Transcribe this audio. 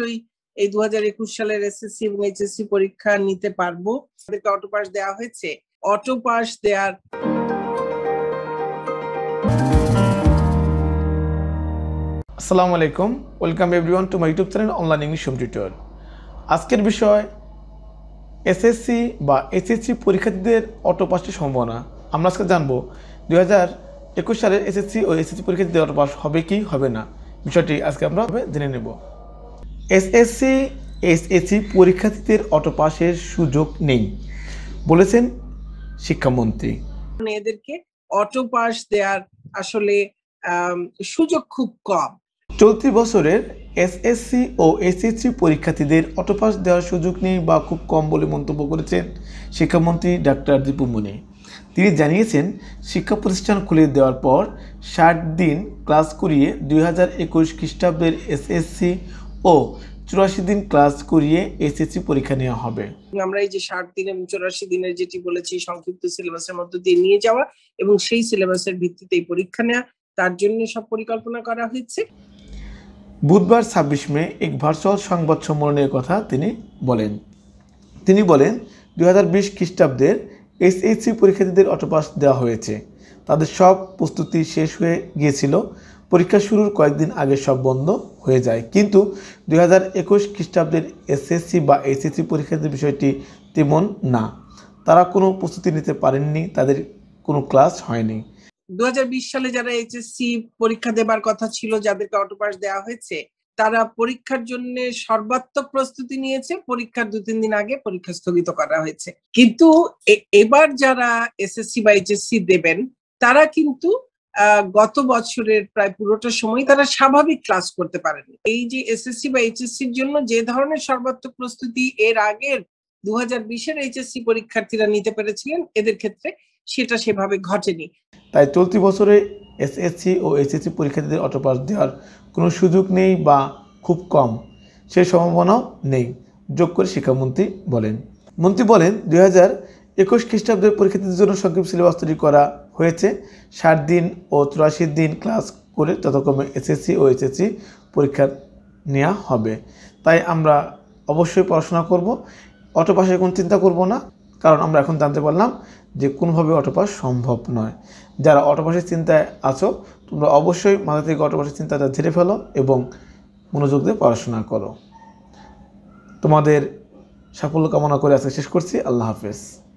নিশ্চয়ই এই দু হাজার একুশ সালের এসএসসি এবং এইচএসসি পরীক্ষা নিতে পারবো তাদেরকে অটো পাস দেওয়া হয়েছে অটো পাস দেওয়ার আসসালামু আলাইকুম welcome everyone to my YouTube channel online English home tutor আজকের বিষয় এসএসসি বা এসএসসি পরীক্ষার্থীদের অটো পাসের সম্ভাবনা আমরা আজকে জানবো দু হাজার একুশ সালের এসএসসি ও এসএসসি পরীক্ষার্থীদের অটো পাস হবে কি হবে না বিষয়টি আজকে আমরা জেনে নেব এসএসসি এসএসসি পরীক্ষার্থীদের অটো পাশের সুযোগ নেই বলেছেন শিক্ষামন্ত্রী মেয়েদেরকে অটো পাস দেওয়ার আসলে সুযোগ খুব কম চলতি বছরের এসএসসি ও এসএসসি পরীক্ষার্থীদের অটো পাস দেওয়ার সুযোগ নেই বা খুব কম বলে মন্তব্য করেছেন শিক্ষামন্ত্রী ডাক্তার দীপু মনি তিনি জানিয়েছেন শিক্ষা প্রতিষ্ঠান খুলে দেওয়ার পর ষাট দিন ক্লাস করিয়ে দুই হাজার একুশ খ্রিস্টাব্দের এসএসসি ও চুরাশি দিন ক্লাস করিয়ে এসএসসি পরীক্ষা নেওয়া হবে আমরা এই যে ষাট দিন এবং চুরাশি দিনের যেটি বলেছি সংক্ষিপ্ত সিলেবাসের মধ্য দিয়ে নিয়ে যাওয়া এবং সেই সিলেবাসের ভিত্তিতে এই পরীক্ষা নেওয়া তার জন্য সব পরিকল্পনা করা হয়েছে বুধবার ছাব্বিশ মে এক ভার্চুয়াল সংবাদ সম্মেলনের কথা তিনি বলেন তিনি বলেন দুই হাজার বিশ খ্রিস্টাব্দের এসএসসি পরীক্ষার্থীদের অটোপাস দেওয়া হয়েছে তাদের সব প্রস্তুতি শেষ হয়ে গিয়েছিল পরীক্ষা শুরুর কয়েকদিন আগে সব বন্ধ হয়ে যায় কিন্তু দুই হাজার একুশ খ্রিস্টাব্দের এসএসসি বা এইচএসসি পরীক্ষার্থীর বিষয়টি তেমন না তারা কোনো প্রস্তুতি নিতে পারেননি তাদের কোনো ক্লাস হয়নি দু সালে যারা এইচএসসি পরীক্ষা দেবার কথা ছিল যাদেরকে অটোপাস দেওয়া হয়েছে তারা পরীক্ষার জন্য সর্বাত্মক প্রস্তুতি নিয়েছে পরীক্ষার দু তিন দিন আগে পরীক্ষা স্থগিত করা হয়েছে কিন্তু এবার যারা এসএসসি বা এইচএসসি দেবেন তারা কিন্তু গত বছরের প্রায় পুরোটা সময় তারা স্বাভাবিক ক্লাস করতে পারেনি এই যে এসএসসি বা এইচএসসির জন্য যে ধরনের সর্বাত্মক প্রস্তুতি এর আগের দু হাজার বিশের এইচএসসি পরীক্ষার্থীরা নিতে পেরেছিলেন এদের ক্ষেত্রে সেটা সেভাবে ঘটেনি তাই চলতি বছরে এসএসসি ও এইচএসসি পরীক্ষার্থীদের অটোপাস দেওয়ার কোনো সুযোগ নেই বা খুব কম সে সম্ভাবনাও নেই যোগ করে শিক্ষামন্ত্রী বলেন মন্ত্রী বলেন দুই হাজার একুশ খ্রিস্টাব্দের পরীক্ষার্থীদের জন্য সংক্ষিপ্ত সিলেবাস তৈরি করা হয়েছে ষাট দিন ও চুরাশি দিন ক্লাস করে যথাক্রমে এসএসসি ও এসএসসি পরীক্ষা নেওয়া হবে তাই আমরা অবশ্যই পড়াশোনা করব অটোপাসের কোনো চিন্তা করব না কারণ আমরা এখন জানতে পারলাম যে কোনোভাবে অটোপাস সম্ভব নয় যারা অটোপাসের চিন্তায় আছো তোমরা অবশ্যই মাথা থেকে অটোপাসের চিন্তাটা ঝেড়ে ফেলো এবং মনোযোগ দিয়ে পড়াশোনা করো তোমাদের সাফল্য কামনা করে আজকে শেষ করছি আল্লাহ হাফেজ